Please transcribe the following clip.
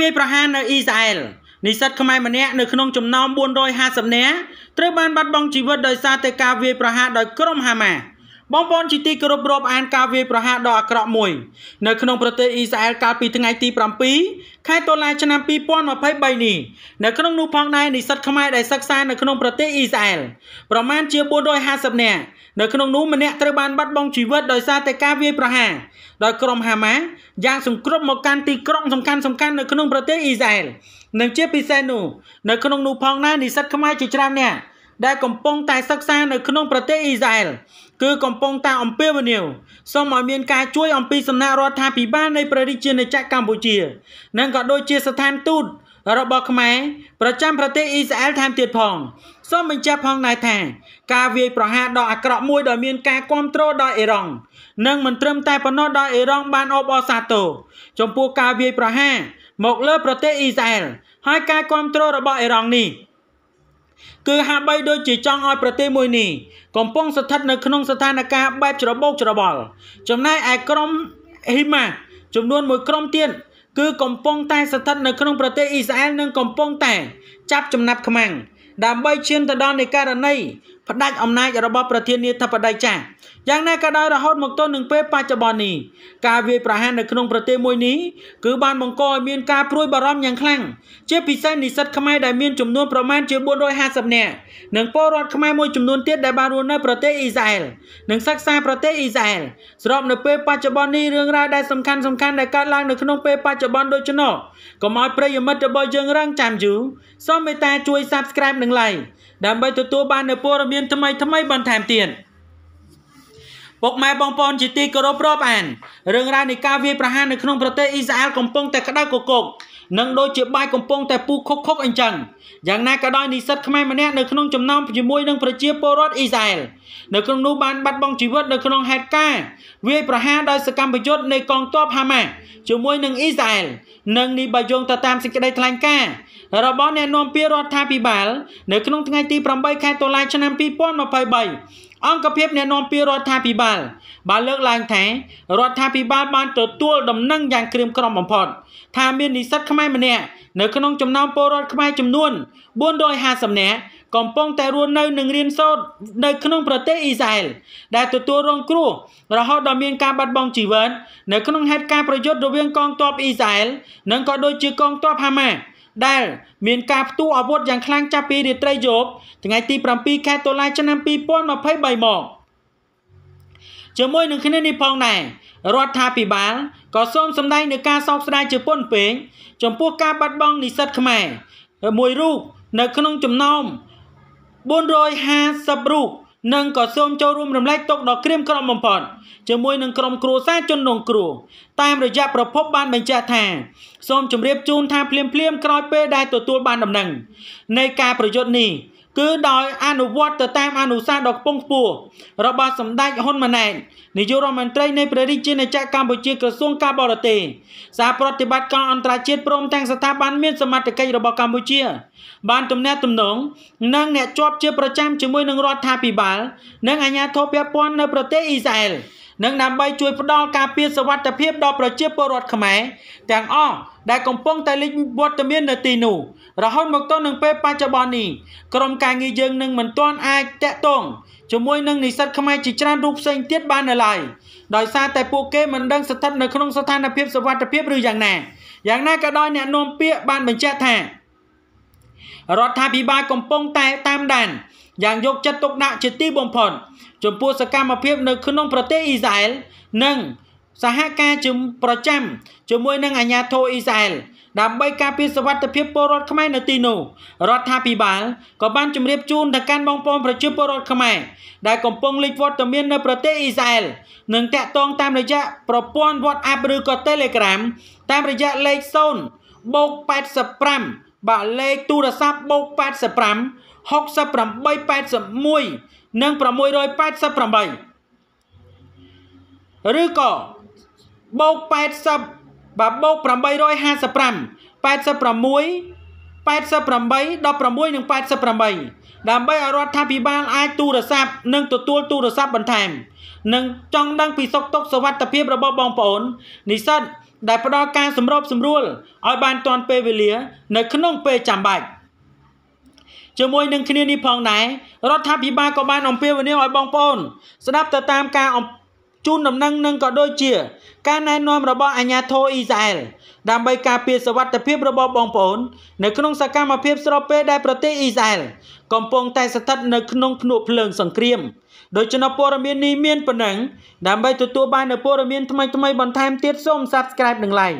វាយប្រហារនៅអ៊ីស្រាអែលនិស្សិតខ្មែរម្នាក់នៅក្នុងចំណោម450នាក់ត្រូវបានបាត់បង់ជីវិតដោយសារតែការវាយប្រហារដោយក្រុមហាម៉ាបងប្អូនជាទីគោរពរាប់អានការវាយប្រហារដ៏អាក្រក់មួយនៅក្នុងប្រទេសអ៊ីស្រាអែលកាលពីថ្ងៃទី7ខែតុលាឆ្នាំ2023នេះនៅក្នុងនោះផងដែរនិស្សិតខ្មែរដែលសិក្សានៅក្នុងប្រទេសអ៊ីស្រាអែលប្រមាណជា450នាក់នៅក្នុងនោះម្នាក់ត្រូវបានបាត់បង់ជីវិតដោយសារតែការវាយប្រហារដោយក្រុមហាម៉ាយ៉ាងសង្គ្រប់មកកាន់ទីក្រុងសំខាន់សំខាន់នៅក្នុងប្រទេសអ៊ីស្រាអែលនិងជាពិសេសនោះនៅក្នុងនោះផងដែរនិស្សិតខ្មែរជាច្រើននាក់ដែលកំពុងតែសិក្សានៅក្នុងប្រទេសអ៊ីស្រាអែលគឺកំពុងតែអំពាវនាវសូមឲ្យមានការជួយអំពីសំណាក់រដ្ឋាភិបាលនៃប្រទេសជាណាចក្រកម្ពុជានិងក៏ដូចជាស្ថានទូតរបស់ខ្មែរប្រចាំប្រទេសអ៊ីស្រាអែលតាមទៀតផងសូមបញ្ជាក់ផងដែរថា ការវាយប្រហារដ៏អាក្រក់មួយដែលមានការគ្រប់គ្រងដោយអ៊ីរ៉ង់និងមិនត្រឹមតែប៉ុណ្ណោះដោយអ៊ីរ៉ង់បានអបអរសាទរចំពោះការវាយប្រហារមកលើ ប្រទេសអ៊ីស្រាអែលហើយការគ្រប់គ្រងរបស់អ៊ីរ៉ង់នេះគឺហាក់បីដូចជាចង់ឲ្យប្រទេសមួយនេះកំពុងស្ថិតនៅក្នុងស្ថានភាពបែបច្របូកច្របល់ចំណែកឯក្រុមហ៊ីម៉ាចំនួនមួយក្រុមទៀតគឺ កំពុងតែ ស្ថិតនៅក្នុងប្រទេសអ៊ីស្រាអែលនិងកំពុង តែចាប់ចំណាប់ខ្មាំងដើម្បីឈានទៅដល់នៃករណីផ្ដាច់អំណាចរបស់ប្រធានាធិបតីចាស់យ៉ាងណាក៏ដោយរហូតមកទល់នឹងពេលបច្ចុប្បន្ននេះការវាយប្រហារនៅក្នុងប្រទេសមួយនេះគឺបានបង្កឲ្យមានការព្រួយបារម្ភយ៉ាងខ្លាំងជាពិសេសនិស្សិតខ្មែរដែលមានចំនួនប្រមាណជា450នាក់និងពលរដ្ឋខ្មែរមួយចំនួនទៀតដែលបានរស់នៅប្រទេសអ៊ីស្រាអែលនិងសិក្សាប្រទេសអ៊ីស្រាអែលស្របនៅពេលបច្ចុប្បន្ននេះរឿងរ៉ាវដែលសំខាន់សំខាន់ដែលកើតឡើងនៅក្នុងពេលបច្ចុប្បន្នដូចនោះកុំឲ្យប្រិយមិត្តរបស់យើងរងចាំយូរសូមមេត្តាជួយ Subscribe និង Like ដើម្បីទទួលបាននូវព័ត៌មានមានថ្មីថ្មីបន្ថែមទៀតពុកម៉ែបងប្អូនជាទីគោរពរាប់អានរឿងរ៉ាវនៃការវាយប្រហារនៅក្នុងប្រទេសអ៊ីស្រាអែលកំពុងតែក្តៅគគុកនឹងដូចជាបាយកំពុងតែពុះខុកខុកអញ្ចឹងយ៉ាងណាក៏ដោយនិស្សិតខ្មែរម្នាក់នៅក្នុងចំណោមជាមួយនឹងប្រជាពលរដ្ឋអ៊ីស្រាអែលនៅក្នុងនោះបានបាត់បង់ជីវិតនៅក្នុងហេតុការណ៍វាយប្រហារដោយសកម្មប្រយុទ្ធនៃកងទ័ពហាម៉ាសជាមួយនឹងអ៊ីស្រាអែលនិងនេះបើយោងទៅតាមសេចក្តីថ្លែងការណ៍របស់អ្នកនាំពាក្យរដ្ឋាភិបាល នៅក្នុងថ្ងៃទី8ខែតុលា ឆ្នាំ2023អង្គភាពអ្នកនាំពាក្យរដ្ឋាភិបាលបានលើកឡើងថារដ្ឋាភិបាលបានទទួលដំណឹងយ៉ាងក្រៀមក្រំបំផុតថាមាននិស្សិតខ្មែរម្នាក់នៅក្នុងចំណោមពលរដ្ឋខ្មែរចំនួន450នាក់កំពុងតែរស់នៅនិងរៀនសូត្រនៅក្នុងប្រទេសអ៊ីស្រាអែលដែលទទួលរងគ្រោះរហូតដល់មានការបាត់បង់ជីវិតនៅក្នុងហេតុការណ៍ប្រយុទ្ធរវាងកងទ័ពអ៊ីស្រាអែលនិងក៏ដូចជាកងទ័ពហាម៉ាស់ដែលមានការផ្ទុះអាវុធយ៉ាងខ្លាំងចាប់ពីរាត្រីយប់ថ្ងៃទី7ខែតុលាឆ្នាំ2023មកជាមួយនឹងគ្នានេះផងដែររដ្ឋាភិបាលក៏សូមសម្ដែងនឹងការសោកស្ដាយជាពន់ពេកចំពោះការបាត់បង់និស្សិតខ្មែរមួយរូបនៅក្នុងចំណោម450រូបនិងក៏សូមចូលរួមរំលែកទុកដល់ក្រៀមក្រំបំផុតជាមួយនឹងក្រុមគ្រួសារជនរងគ្រោះតាមរយៈប្រភពបានបញ្ជាក់ថាសូមជម្រាបជូនថាភ្លាមភ្លាមក្រោយពេលដែលទទួលបានដំណឹងនៃការប្រយុទ្ធនេះគឺដោយអនុវត្តទៅតាម អនុសាសន៍ដ៏ខ្ពង់ខ្ពស់របស់សម្ដេចហ៊ុនម៉ាណែតនាយករដ្ឋមន្ត្រីនៃព្រះរាជាណាចក្រកម្ពុជាក្រសួងការបរទេស សារប្រតិបត្តិការអន្តរជាតិព្រមទាំងស្ថាប័នមានសមត្ថកិច្ចរបស់កម្ពុជា បានទំនាក់ទំនងនិងអ្នកជាប់ជាប្រចាំជាមួយនឹងរដ្ឋាភិបាលនិងអាជ្ញាធរពាក់ព័ន្ធនៅប្រទេសអ៊ីស្រាអែល។និងដើម្បីជួយផ្ដល់ការពារសវត្ថិភាពដល់ប្រជាពលរដ្ឋខ្មែរទាំងអស់ដែលកំពុង តែលេចវត្តមាននៅទីនោះរហូតមកទល់នឹងពេលបច្ចុប្បន្ននេះក្រមការងារយើងនឹងមិនទាន់អាចតាក់ទងជាមួយនឹងនិស្សិតខ្មែរជាច្រើនរូបផ្សេងទៀតបាននៅឡើយដោយសារតែពួកគេមិនដឹងស្ថិតនៅក្នុងស្ថានភាពសវត្ថិភាពឬយ៉ាងណាយ៉ាងណាក៏ដោយអ្នកនាំពាក្យបានបញ្ជាក់ថារដ្ឋាភិបាលកំពុងតែតាមដានយ៉ាងយកចិត្តទុកដាក់ជាទីបំផុតចំពោះសកម្មភាព នៅក្នុងប្រទេសអ៊ីស្រាអែលនិងសហការជាប្រចាំជាមួយ នឹងអាជ្ញាធរអ៊ីស្រាអែលដើម្បីការពារសវត្ថិភាពពលរដ្ឋខ្មែរនៅទីនោះរដ្ឋាភិបាលក៏បានជម្រាបជូនទៅកាន់បងប្អូនប្រជាពលរដ្ឋខ្មែរដែលកំពុងលេចវត្តមាននៅ ប្រទេសអ៊ីស្រាអែលនិងតាក់ទង តាមរយៈប្រព័ន្ធ WhatsApp ឬក៏ Telegram តាមរយៈលេខ0បូក85បាទលេខទូរស័ព្ទបូក85 6881និង688ឬក៏បូក80បាទបូក855 86 88 16និង88ដើម្បីឲ្យរដ្ឋាភិបាលអាចទូរស័ព្ទនិងទទួលទូរស័ព្ទបន្ថែមនិងចង់ដឹងពីសុខទុក្ខសុវត្ថិភាពរបស់បងប្អូននិស្សិតដែលផ្ដល់ការសម្របសម្រួលឲ្យបានទាន់ពេលវេលា នៅក្នុងពេលចាំបាច់ជាមួយនឹងគ្នានេះផងដែររដ្ឋាភិបាលក៏បានអំពាវនាវឲ្យបងប្អូន ស្ដាប់ទៅតាមការជូនដំណឹងនឹងក៏ដូចជា ការណែនាំរបស់អាញាធរអ៊ីសរ៉ាអែលដើម្បីការពារសវត្ថិភាពរបស់បងប្អូននៅក្នុងសកម្មភាពស្របពេលដែលប្រទេសអ៊ីសរ៉ាអែលកំពុងតែស្ថិតនៅក្នុងភ្នក់ភ្លើងសង្គ្រាមដូច្នេះព័ត៌មាននេះមានប៉ុណ្ណឹងដើម្បីទទួលបាននូវព័ត៌មានថ្មីៗបន្ថែមទៀតសូម Subscribe និង Like